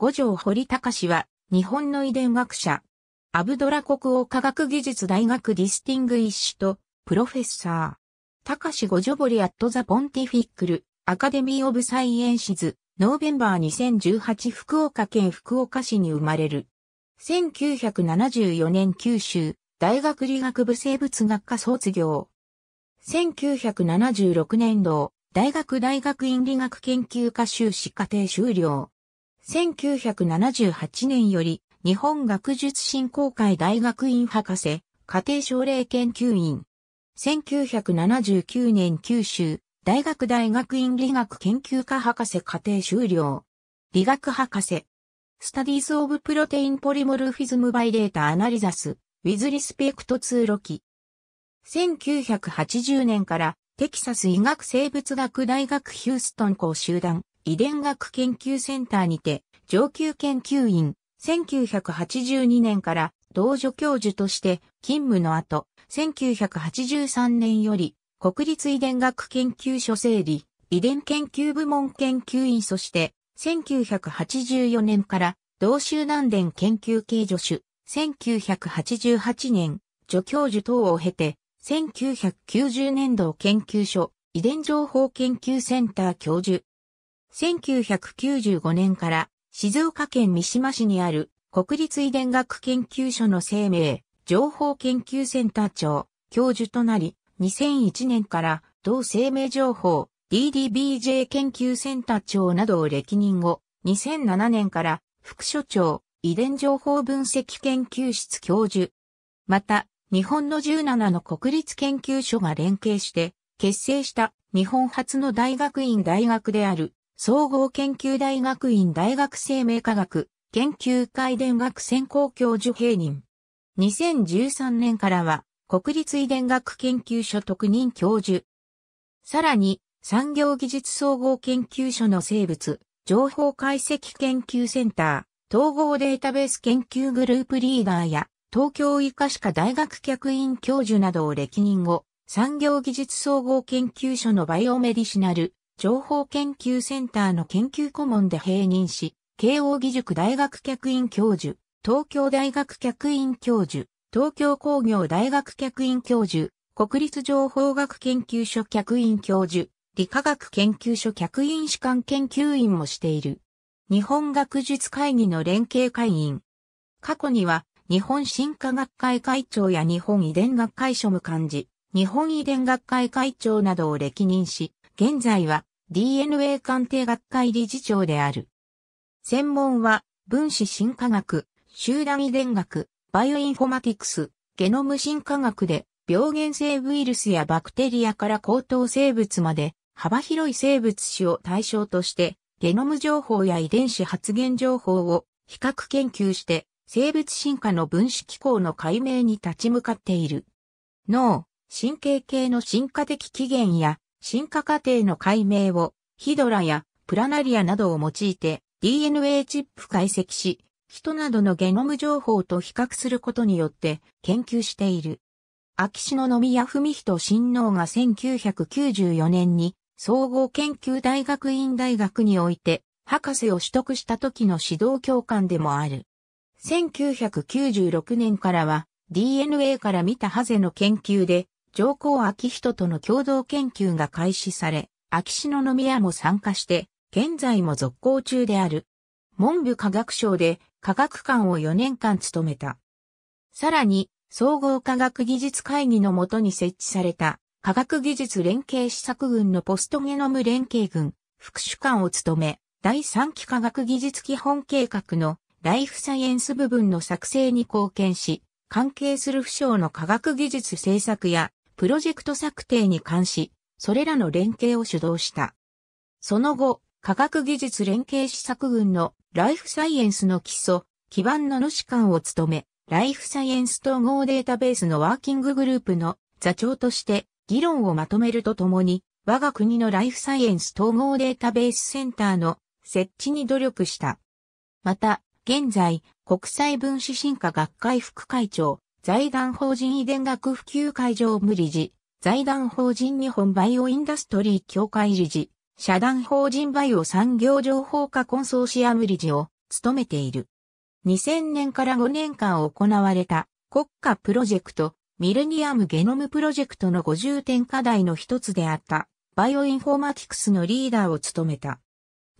五条堀隆は、日本の遺伝学者、アブドラ国王科学技術大学ディスティングイッシュと、プロフェッサー。隆五条堀アットザポンティフィックル、アカデミーオブサイエンシズ、ノーベンバー2018福岡県福岡市に生まれる。1974年九州、大学理学部生物学科卒業。1976年度、大学大学院理学研究科修士課程修了。1978年より日本学術振興会大学院博士、家庭奨励研究員。1979年九州大学大学院理学研究科博士家庭修了。理学博士。Studies of Protein Polymorphism by Data Analysis with Respect to l o k 1980年からテキサス医学生物学大学ヒューストン校集団遺伝学研究センターにて、上級研究員、1982年から同助教授として勤務の後、1983年より国立遺伝学研究所整理、遺伝研究部門研究員そして、1984年から同州南伝研究系助手、1988年、助教授等を経て、1990年度研究所、遺伝情報研究センター教授、1995年から静岡県三島市にある国立遺伝学研究所の生命情報研究センター長教授となり、2001年から同生命情報 DDBJ 研究センター長などを歴任後、2007年から副所長遺伝情報分析研究室教授。また、日本の17の国立研究所が連携して結成した日本初の大学院大学である総合研究大学院大学生命科学研究会電学専攻教授平任。2013年からは国立遺伝学研究所特任教授。さらに産業技術総合研究所の生物情報解析研究センター統合データベース研究グループリーダーや東京医科歯科大学客員教授などを歴任後、産業技術総合研究所のバイオメディシナル情報研究センターの研究顧問で併任し、慶応義塾大学客員教授、東京大学客員教授、東京工業大学客員教授、国立情報学研究所客員教授、理化学研究所客員士官研究員もしている。日本学術会議の連携会員。過去には、日本進化学会会長や日本遺伝学会所務幹事、日本遺伝学会会長などを歴任し、現在は DNA 鑑定学会理事長である。専門は、分子進化学、集団遺伝学、バイオインフォマティクス、ゲノム進化学で、病原性ウイルスやバクテリアから高等生物まで、幅広い生物種を対象として、ゲノム情報や遺伝子発現情報を比較研究して、生物進化の分子機構の解明に立ち向かっている。脳、神経系の進化的起源や進化過程の解明をヒドラやプラナリアなどを用いて DNA チップ解析し、人などのゲノム情報と比較することによって研究している。秋篠宮文人親王が1994年に総合研究大学院大学において博士を取得した時の指導教官でもある。1996年からは DNA から見たハゼの研究で上皇昭人との共同研究が開始され、秋篠宮も参加して、現在も続行中である。文部科学省で科学館を4年間務めた。さらに、総合科学技術会議のもとに設置された科学技術連携施策群のポストゲノム連携群副主幹を務め、第3期科学技術基本計画のライフサイエンス部分の作成に貢献し、関係する不詳の科学技術政策やプロジェクト策定に関し、それらの連携を主導した。その後、科学技術連携施策群のライフサイエンスの基礎、基盤の主管を務め、ライフサイエンス統合データベースのワーキンググループの座長として議論をまとめるとともに、我が国のライフサイエンス統合データベースセンターの設置に努力した。また、現在、国際分子進化学会副会長、財団法人遺伝学普及会常務理事、財団法人日本バイオインダストリー協会理事、社団法人バイオ産業情報化コンソーシアム理事を務めている。2000年から5年間行われた国家プロジェクト、ミレニアムゲノムプロジェクトの50点課題の一つであったバイオインフォーマティクスのリーダーを務めた。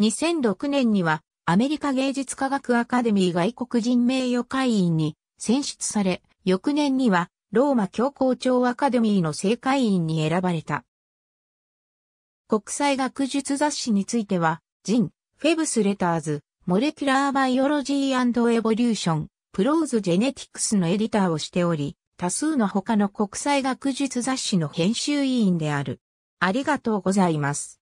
2006年にはアメリカ芸術科学アカデミー外国人名誉会員に選出され、翌年には、ローマ教皇庁アカデミーの正会員に選ばれた。国際学術雑誌については、ジン、フェブスレターズ、モレキュラーバイオロジーエボリューション、プローズジェネティクスのエディターをしており、多数の他の国際学術雑誌の編集委員である。ありがとうございます。